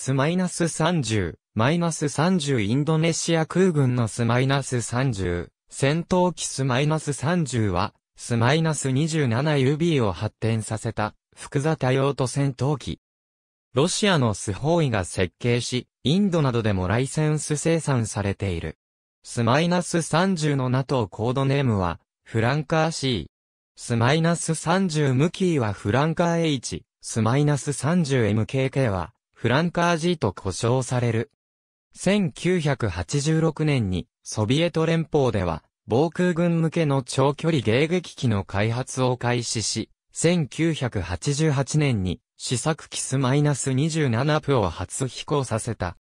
スマイナス30、マイナス30インドネシア空軍のスマイナス30、戦闘機スマイナス30は、スマイナス 27UB を発展させた、複雑多用途戦闘機。ロシアのスホーイが設計し、インドなどでもライセンス生産されている。スマイナス30の NATO コードネームは、フランカー C。スマイナス30ムキーはフランカー H。スマイナス 30MKK は、フランカージーと呼称される。1986年にソビエト連邦では防空軍向けの長距離迎撃機の開発を開始し、1988年に試作機スマイナス27プを初飛行させた。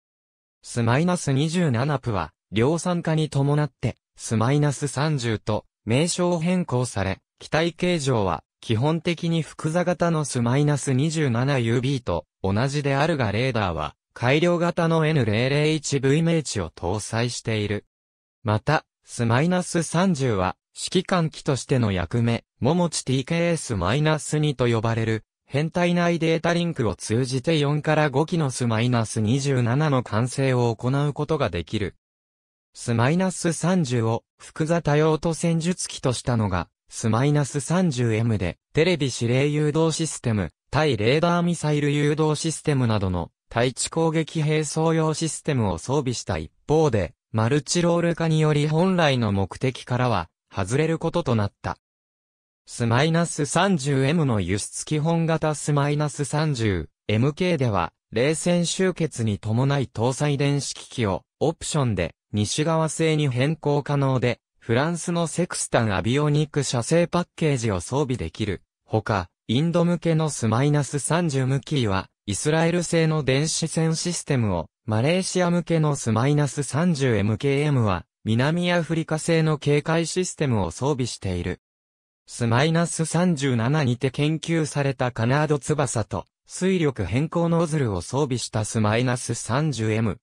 スマイナス27プは量産化に伴ってスマイナス30と名称変更され、機体形状は基本的に複座型のス2 7 u b と同じであるがレーダーは改良型の N001V 名値を搭載している。また、ス3 0は指揮官機としての役目、ももち TKS-2 と呼ばれる、変態内データリンクを通じて4から5機のス2 7の完成を行うことができる。ス3 0を複座多用途戦術機としたのが、ス3 0 m で、テレビ指令誘導システム、対レーダーミサイル誘導システムなどの対地攻撃兵装用システムを装備した一方で、マルチロール化により本来の目的からは外れることとなった。ス3 0 m の輸出基本型ス3 0 m k では、冷戦終結に伴い搭載電子機器をオプションで西側製に変更可能で、フランスのセクスタンアビオニック射精パッケージを装備できる。ほか、インド向けのスマイナス30向きは、イスラエル製の電子戦システムを、マレーシア向けのスマイナス 30MKM は、南アフリカ製の警戒システムを装備している。スマイナス37にて研究されたカナード翼と、水力変更ノズルを装備したスマイナス 30M2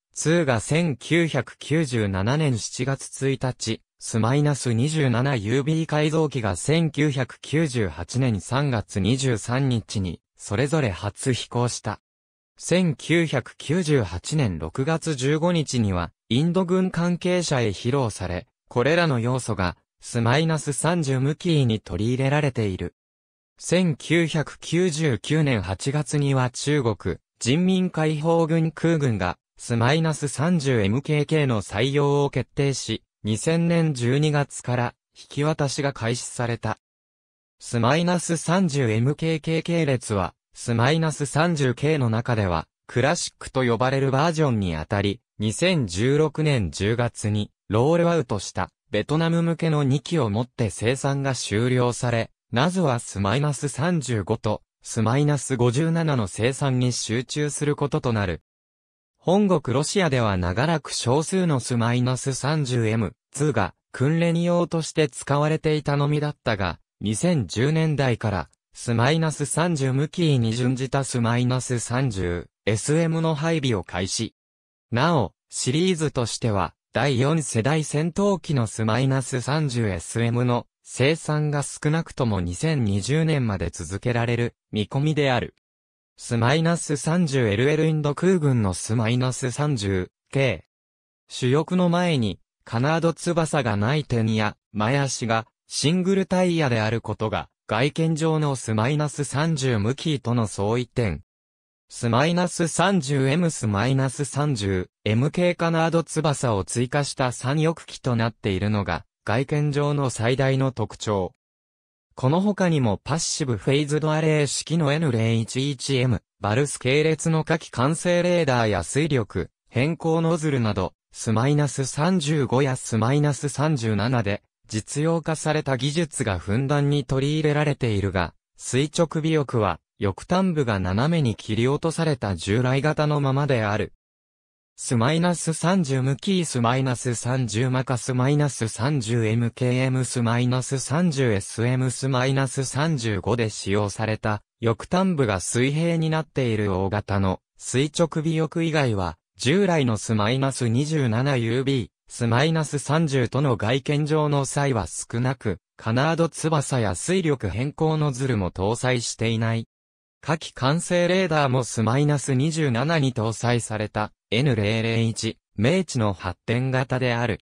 が1997年7月1日、ス2 7 u b 改造機が1998年3月23日に、それぞれ初飛行した。1998年6月15日には、インド軍関係者へ披露され、これらの要素が、ス3 0ムキーに取り入れられている。1999年8月には中国、人民解放軍空軍が、ス3 0 m k k の採用を決定し、2000年12月から引き渡しが開始された。スマイナス3 0 m k k 系列は、スマイナス3 0 k の中では、クラシックと呼ばれるバージョンにあたり、2016年10月にロールアウトしたベトナム向けの2機をもって生産が終了され、ナズはスマイナス3 5とスマイナス5 7の生産に集中することとなる。本国ロシアでは長らく少数のス -30M2 が訓練用として使われていたのみだったが、2010年代からス -30 向きに準じたス -30SM の配備を開始。なお、シリーズとしては、第4世代戦闘機のス -30SM の生産が少なくとも2020年まで続けられる見込みである。スマイナス -30LL インド空軍のスマイナス -30K。主翼の前に、カナード翼がない点や、前足が、シングルタイヤであることが、外見上のスマイナス -30 向きとの相違点。スマイナス -30M ス -30MK カナード翼を追加した三翼機となっているのが、外見上の最大の特徴。この他にもパッシブフェイズドアレー式の N011M、バルス系列の下記完成レーダーや水力、変更ノズルなど、スマイナス35やスマイナス37で、実用化された技術がふんだんに取り入れられているが、垂直尾翼は、翼端部が斜めに切り落とされた従来型のままである。スマイナス30ムキースマイナス30マカスマイナス 30MKM スマイナス 30SM スマイナス35で使用された、翼端部が水平になっている大型の垂直尾翼以外は、従来のスマイナス 27UB、スマイナス30との外見上の際は少なく、カナード翼や水力変更のズルも搭載していない。下記完成レーダーモス -27 に搭載された N001 明治の発展型である。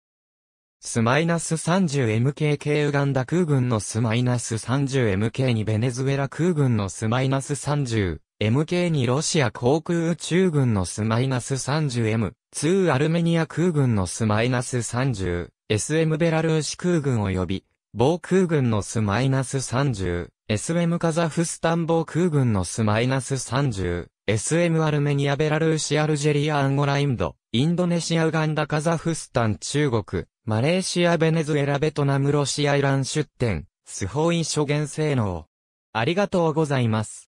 スマイナス3 0 m k 系ウガンダ空軍のスマイナス3 0 m k にベネズエラ空軍のスマイナス3 0 m k にロシア航空宇宙軍のスマイナス3 0 m 2アルメニア空軍のスマイナス3 0 s m ベラルーシ空軍及び防空軍のスマス3 0 SM カザフスタン防空軍のスマイナス30、SM アルメニアベラルーシアルジェリアアンゴラインド、インドネシアウガンダカザフスタン中国、マレーシアベネズエラベトナムロシアイラン出展、スホーイ諸元性能。ありがとうございます。